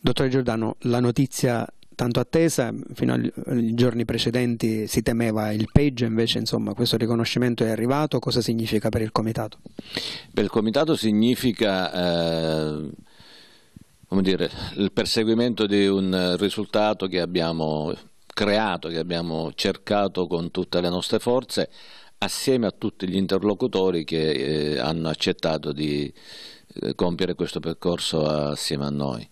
Dottore Giordano, la notizia tanto attesa, fino ai giorni precedenti si temeva il peggio, invece insomma, questo riconoscimento è arrivato, cosa significa per il Comitato? Per il Comitato significa eh, dire, il perseguimento di un risultato che abbiamo creato, che abbiamo cercato con tutte le nostre forze, assieme a tutti gli interlocutori che eh, hanno accettato di eh, compiere questo percorso assieme a noi.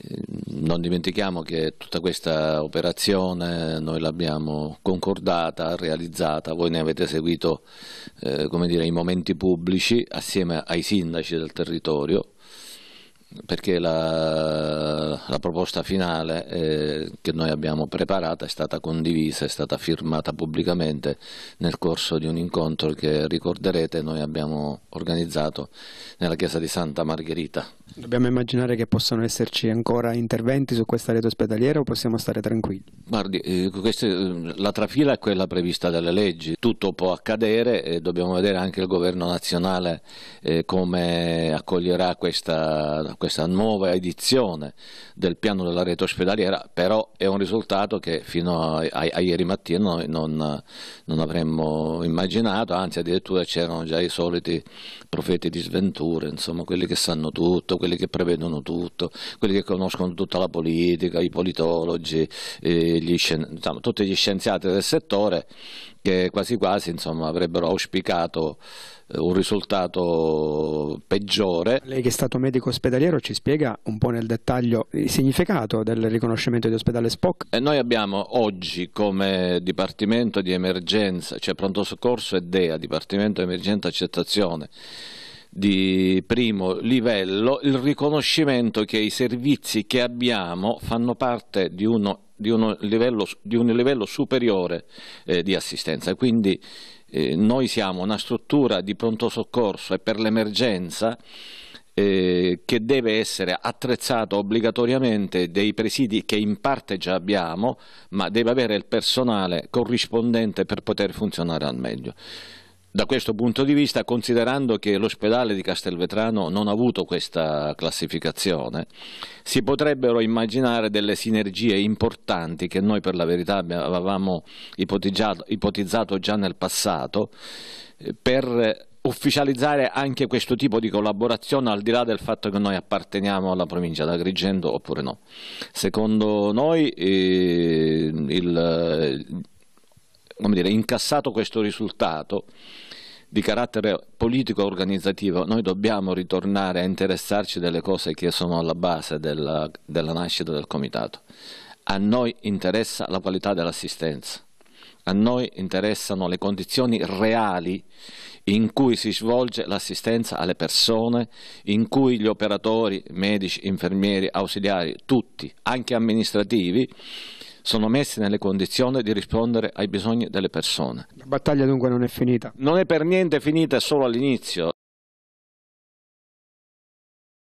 Eh, non dimentichiamo che tutta questa operazione noi l'abbiamo concordata, realizzata, voi ne avete seguito eh, dire, i momenti pubblici assieme ai sindaci del territorio perché la, la proposta finale eh, che noi abbiamo preparata è stata condivisa, è stata firmata pubblicamente nel corso di un incontro che ricorderete noi abbiamo organizzato nella chiesa di Santa Margherita Dobbiamo immaginare che possano esserci ancora interventi su questa rete ospedaliera o possiamo stare tranquilli? Guardi, eh, questa, eh, la trafila è quella prevista dalle leggi, tutto può accadere e dobbiamo vedere anche il governo nazionale eh, come accoglierà questa, questa nuova edizione del piano della rete ospedaliera, però è un risultato che fino a, a, a ieri mattina noi non, non avremmo immaginato, anzi addirittura c'erano già i soliti profeti di sventura, insomma quelli che sanno tutto, quelli che prevedono tutto, quelli che conoscono tutta la politica, i politologi, eh, gli, insomma, tutti gli scienziati del settore che quasi quasi insomma, avrebbero auspicato eh, un risultato peggiore. Lei che è stato medico ospedaliero ci spiega un po' nel dettaglio il significato del riconoscimento di ospedale Spock? E noi abbiamo oggi come Dipartimento di Emergenza, cioè Pronto Soccorso e DEA, Dipartimento di Emergenza Accettazione, di primo livello, il riconoscimento che i servizi che abbiamo fanno parte di uno, di uno livello, di un livello superiore eh, di assistenza. Quindi eh, noi siamo una struttura di pronto soccorso e per l'emergenza eh, che deve essere attrezzato obbligatoriamente dei presidi che in parte già abbiamo, ma deve avere il personale corrispondente per poter funzionare al meglio da questo punto di vista, considerando che l'ospedale di Castelvetrano non ha avuto questa classificazione, si potrebbero immaginare delle sinergie importanti che noi per la verità avevamo ipotizzato, già nel passato eh, per ufficializzare anche questo tipo di collaborazione al di là del fatto che noi apparteniamo alla provincia d'Agrigento oppure no. Secondo noi eh, il, eh, dire, incassato questo risultato di carattere politico organizzativo, noi dobbiamo ritornare a interessarci delle cose che sono alla base della, della nascita del comitato. A noi interessa la qualità dell'assistenza, a noi interessano le condizioni reali in cui si svolge l'assistenza alle persone, in cui gli operatori, medici, infermieri, ausiliari, tutti, anche amministrativi, sono messi nelle condizioni di rispondere ai bisogni delle persone. La battaglia dunque non è finita? Non è per niente finita, è solo all'inizio.